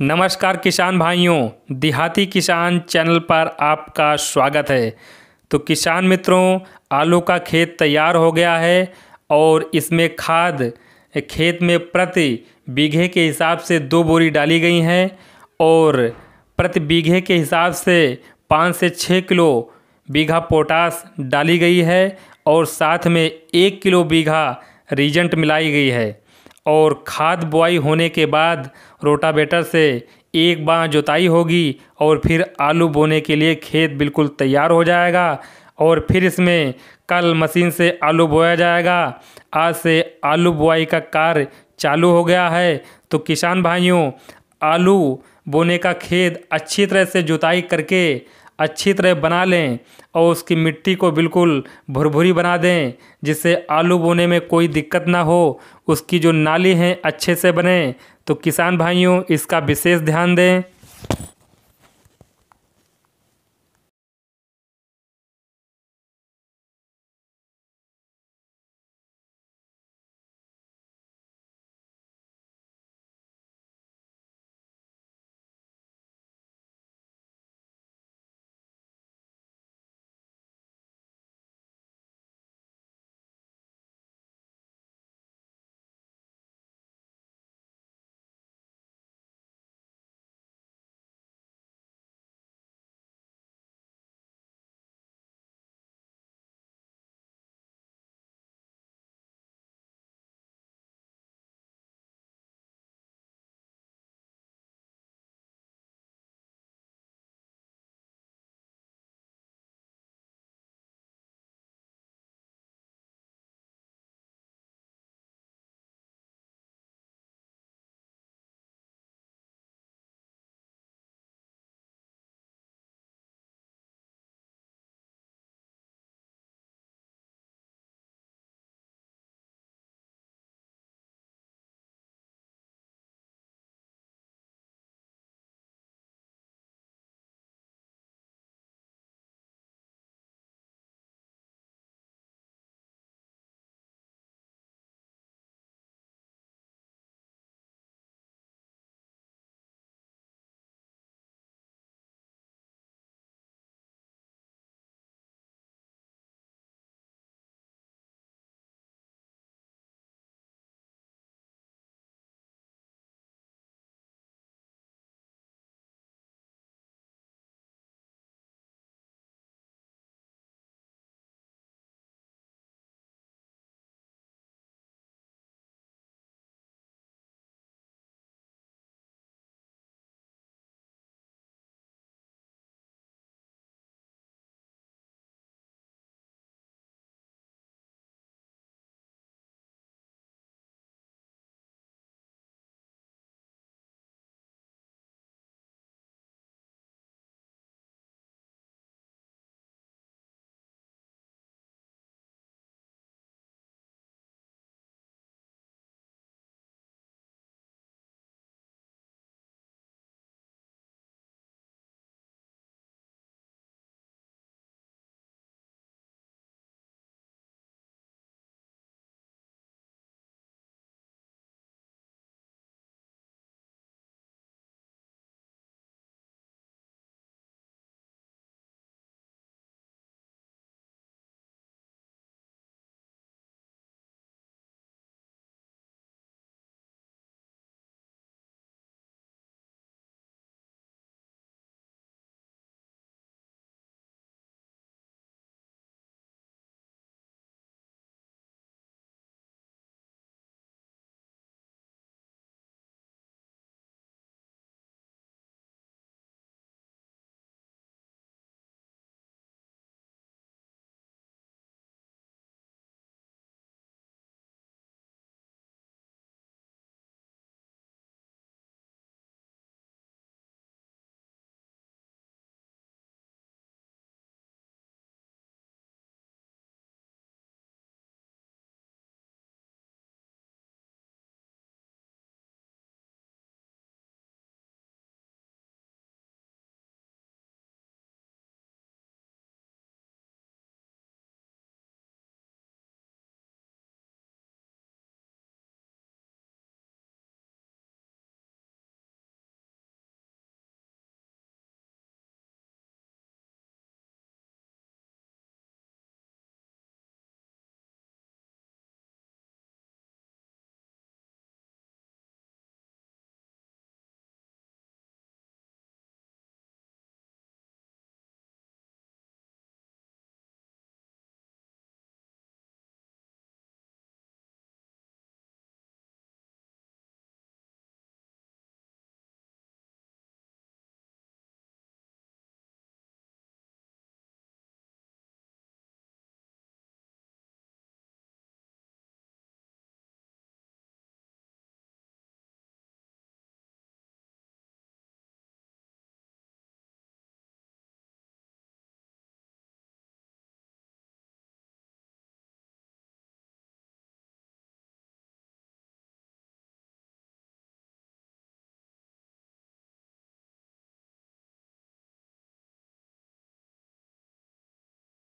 नमस्कार किसान भाइयों देहाती किसान चैनल पर आपका स्वागत है तो किसान मित्रों आलू का खेत तैयार हो गया है और इसमें खाद खेत में प्रति बीघे के हिसाब से दो बोरी डाली गई हैं और प्रति बीघे के हिसाब से पाँच से छः किलो बीघा पोटास डाली गई है और साथ में एक किलो बीघा रिजेंट मिलाई गई है और खाद बुआई होने के बाद रोटावेटर से एक बार जोताई होगी और फिर आलू बोने के लिए खेत बिल्कुल तैयार हो जाएगा और फिर इसमें कल मशीन से आलू बोया जाएगा आज से आलू बुआई का कार्य चालू हो गया है तो किसान भाइयों आलू बोने का खेत अच्छी तरह से जुताई करके अच्छी तरह बना लें और उसकी मिट्टी को बिल्कुल भुरभुरी बना दें जिससे आलू बोने में कोई दिक्कत ना हो उसकी जो नाली हैं अच्छे से बने तो किसान भाइयों इसका विशेष ध्यान दें